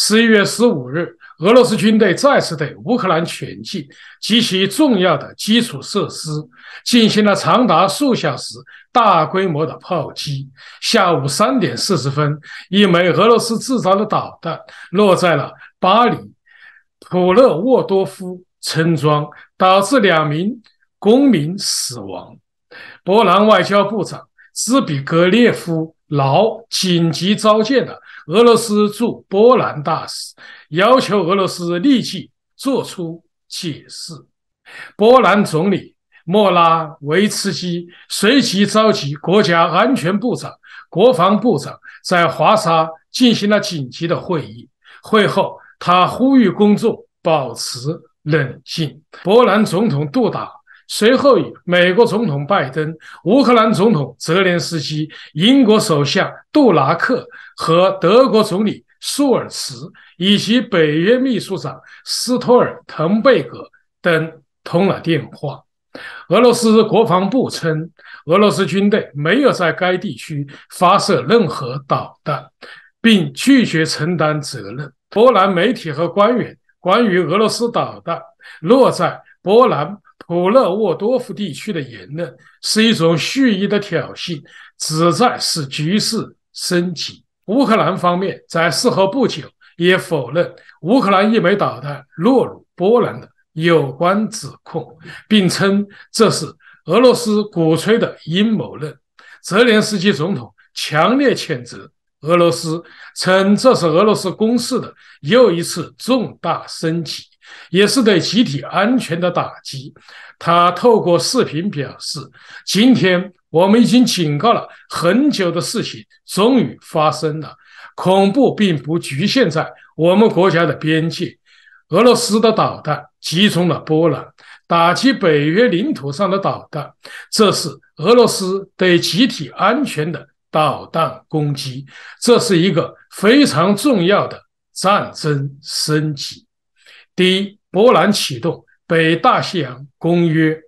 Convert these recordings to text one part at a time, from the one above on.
十一月十五日，俄罗斯军队再次对乌克兰全境及其重要的基础设施进行了长达数小时大规模的炮击。下午三点四十分，一枚俄罗斯制造的导弹落在了巴黎普勒沃多夫村庄，导致两名公民死亡。波兰外交部长兹比格列夫。劳紧急召见了俄罗斯驻波兰大使，要求俄罗斯立即作出解释。波兰总理莫拉维茨基随即召集国家安全部长、国防部长，在华沙进行了紧急的会议。会后，他呼吁公众保持冷静。波兰总统杜达。随后与美国总统拜登、乌克兰总统泽连斯基、英国首相杜拉克和德国总理舒尔茨以及北约秘书长斯托尔滕贝格等通了电话。俄罗斯国防部称，俄罗斯军队没有在该地区发射任何导弹，并拒绝承担责任。波兰媒体和官员关于俄罗斯导弹落在波兰。普勒沃多夫地区的言论是一种蓄意的挑衅，旨在使局势升级。乌克兰方面在事后不久也否认乌克兰一枚导弹落入波兰的有关指控，并称这是俄罗斯鼓吹的阴谋论。泽连斯基总统强烈谴责俄罗斯，称这是俄罗斯攻势的又一次重大升级。也是对集体安全的打击。他透过视频表示：“今天我们已经警告了很久的事情，终于发生了。恐怖并不局限在我们国家的边界，俄罗斯的导弹击中了波兰，打击北约领土上的导弹，这是俄罗斯对集体安全的导弹攻击，这是一个非常重要的战争升级。”第一，波兰启动《北大西洋公约》。《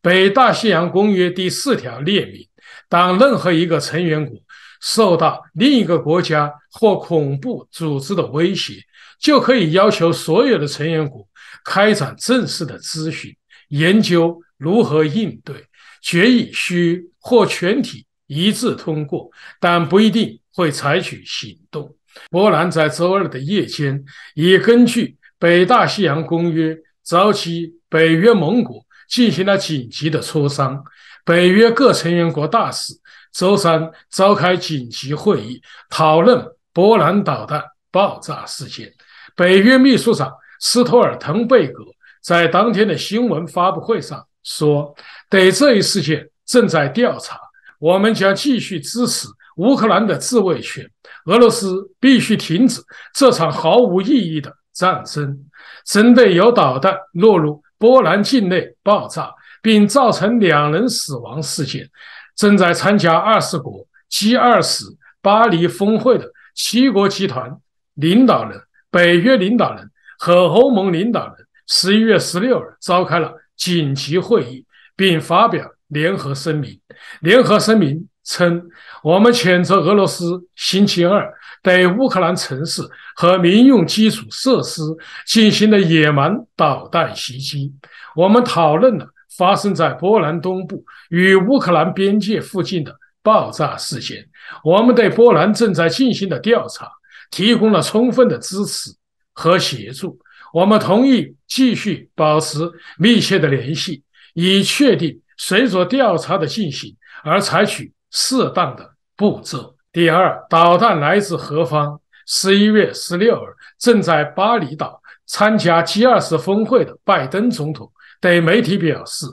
北大西洋公约》第四条列明，当任何一个成员国受到另一个国家或恐怖组织的威胁，就可以要求所有的成员国开展正式的咨询研究如何应对。决议需获全体一致通过，但不一定会采取行动。波兰在周二的夜间也根据。北大西洋公约早期北约盟国进行了紧急的磋商。北约各成员国大使周三召开紧急会议，讨论波兰导弹爆炸事件。北约秘书长斯托尔滕贝格在当天的新闻发布会上说：“对这一事件正在调查，我们将继续支持乌克兰的自卫权。俄罗斯必须停止这场毫无意义的。”战争针对有导弹落入波兰境内爆炸并造成两人死亡事件，正在参加二十国 G 二十巴黎峰会的七国集团领导人、北约领导人和欧盟领导人，十一月十六日召开了紧急会议，并发表联合声明。联合声明称：“我们谴责俄罗斯星期二。”对乌克兰城市和民用基础设施进行了野蛮导弹袭击，我们讨论了发生在波兰东部与乌克兰边界附近的爆炸事件。我们对波兰正在进行的调查提供了充分的支持和协助。我们同意继续保持密切的联系，以确定随着调查的进行而采取适当的步骤。第二导弹来自何方？十一月十六日，正在巴厘岛参加 G20 峰会的拜登总统对媒体表示，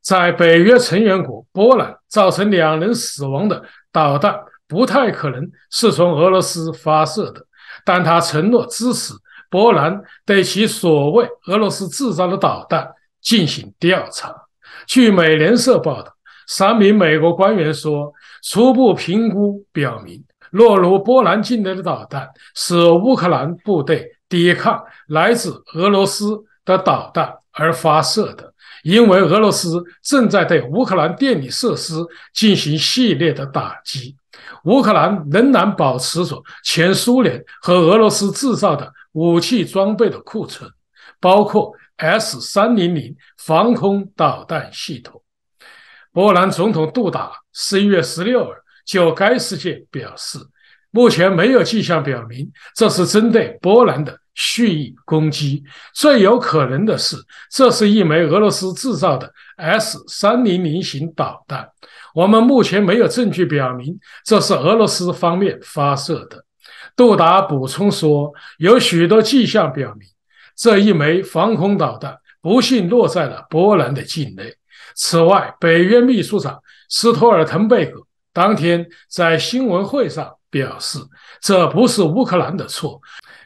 在北约成员国波兰造成两人死亡的导弹不太可能是从俄罗斯发射的，但他承诺支持波兰对其所谓俄罗斯制造的导弹进行调查。据美联社报道。三名美国官员说，初步评估表明，落入波兰境内的导弹是乌克兰部队抵抗来自俄罗斯的导弹而发射的。因为俄罗斯正在对乌克兰电力设施进行系列的打击，乌克兰仍然保持着前苏联和俄罗斯制造的武器装备的库存，包括 S 三零零防空导弹系统。波兰总统杜达十一月十六日就该事件表示，目前没有迹象表明这是针对波兰的蓄意攻击。最有可能的是，这是一枚俄罗斯制造的 S-300 型导弹。我们目前没有证据表明这是俄罗斯方面发射的。杜达补充说，有许多迹象表明这一枚防空导弹不幸落在了波兰的境内。此外，北约秘书长斯托尔滕贝格当天在新闻会上表示，这不是乌克兰的错，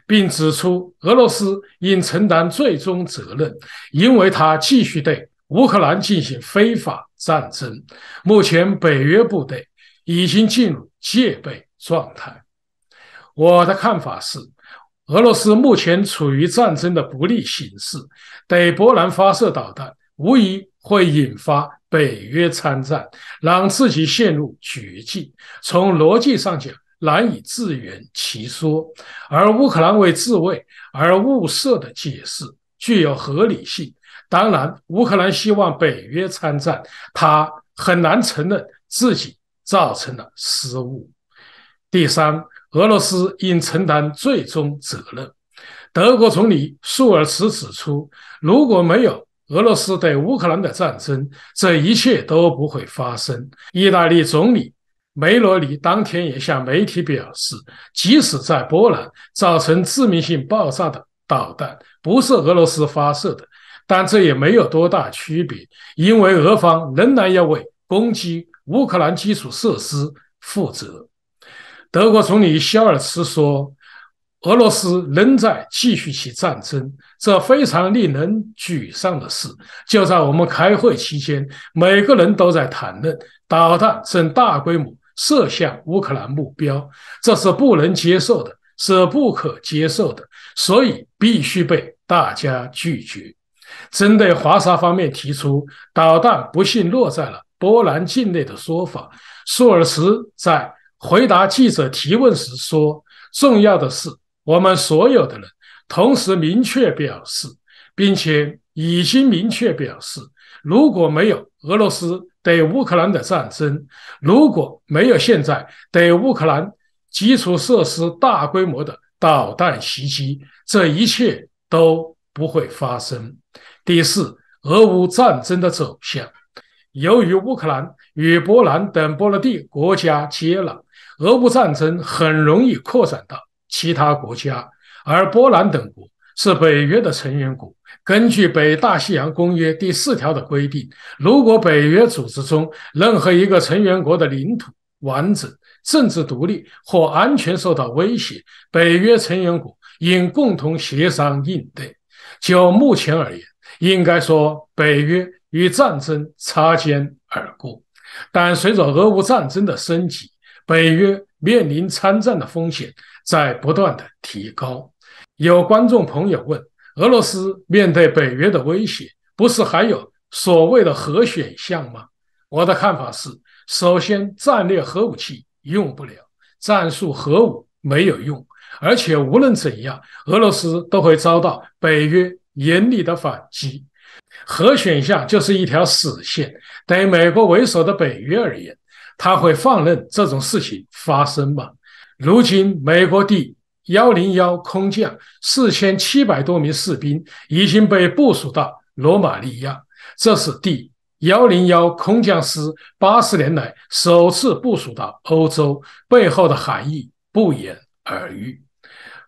并指出俄罗斯应承担最终责任，因为他继续对乌克兰进行非法战争。目前，北约部队已经进入戒备状态。我的看法是，俄罗斯目前处于战争的不利形势，对波兰发射导弹无疑。会引发北约参战，让自己陷入绝境，从逻辑上讲难以自圆其说。而乌克兰为自卫而物色的解释具有合理性。当然，乌克兰希望北约参战，他很难承认自己造成了失误。第三，俄罗斯应承担最终责任。德国总理舒尔茨指出，如果没有。俄罗斯对乌克兰的战争，这一切都不会发生。意大利总理梅罗尼当天也向媒体表示，即使在波兰造成致命性爆炸的导弹不是俄罗斯发射的，但这也没有多大区别，因为俄方仍然要为攻击乌克兰基础设施负责。德国总理肖尔茨说。俄罗斯仍在继续其战争，这非常令人沮丧的事。就在我们开会期间，每个人都在谈论导弹正大规模射向乌克兰目标，这是不能接受的，是不可接受的，所以必须被大家拒绝。针对华沙方面提出导弹不幸落在了波兰境内的说法，舒尔茨在回答记者提问时说：“重要的是。”我们所有的人同时明确表示，并且已经明确表示，如果没有俄罗斯对乌克兰的战争，如果没有现在对乌克兰基础设施大规模的导弹袭击，这一切都不会发生。第四，俄乌战争的走向，由于乌克兰与波兰等波罗的国家接壤，俄乌战争很容易扩展到。其他国家，而波兰等国是北约的成员国。根据《北大西洋公约》第四条的规定，如果北约组织中任何一个成员国的领土完整、政治独立或安全受到威胁，北约成员国应共同协商应对。就目前而言，应该说北约与战争擦肩而过。但随着俄乌战争的升级，北约。面临参战的风险在不断的提高。有观众朋友问：俄罗斯面对北约的威胁，不是还有所谓的核选项吗？我的看法是：首先，战略核武器用不了，战术核武没有用，而且无论怎样，俄罗斯都会遭到北约严厉的反击。核选项就是一条死线，对美国为首的北约而言。他会放任这种事情发生吗？如今，美国第幺零幺空降四千七百多名士兵已经被部署到罗马尼亚，这是第幺零幺空降师八十年来首次部署到欧洲，背后的含义不言而喻。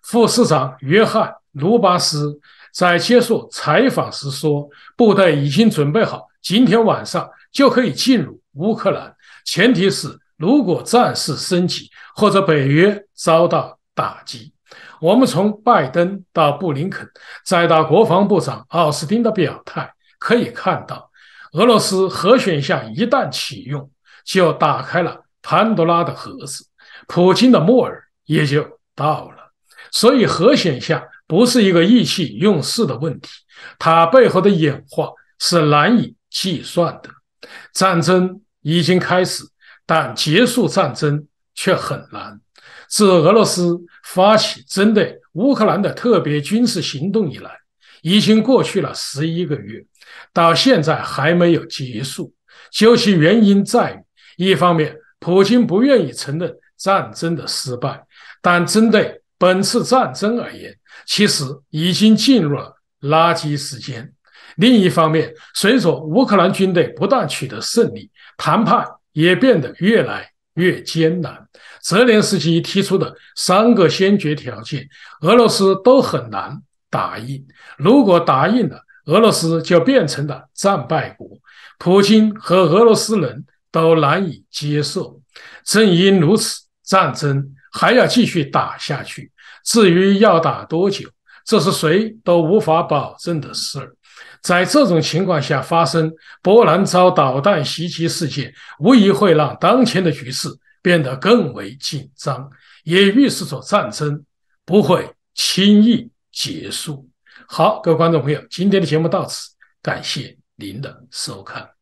副市长约翰·卢巴斯在接受采访时说：“部队已经准备好，今天晚上就可以进入乌克兰。”前提是，如果战事升级或者北约遭到打击，我们从拜登到布林肯，再到国防部长奥斯汀的表态，可以看到，俄罗斯核选项一旦启用，就打开了潘多拉的盒子，普京的末日也就到了。所以，核选项不是一个意气用事的问题，它背后的演化是难以计算的战争。已经开始，但结束战争却很难。自俄罗斯发起针对乌克兰的特别军事行动以来，已经过去了十一个月，到现在还没有结束。究其原因，在于一方面，普京不愿意承认战争的失败；但针对本次战争而言，其实已经进入了垃圾时间。另一方面，随着乌克兰军队不断取得胜利。谈判也变得越来越艰难。泽连斯基提出的三个先决条件，俄罗斯都很难答应。如果答应了，俄罗斯就变成了战败国，普京和俄罗斯人都难以接受。正因如此，战争还要继续打下去。至于要打多久，这是谁都无法保证的事儿。在这种情况下发生波兰遭导弹袭击事件，无疑会让当前的局势变得更为紧张，也预示着战争不会轻易结束。好，各位观众朋友，今天的节目到此，感谢您的收看。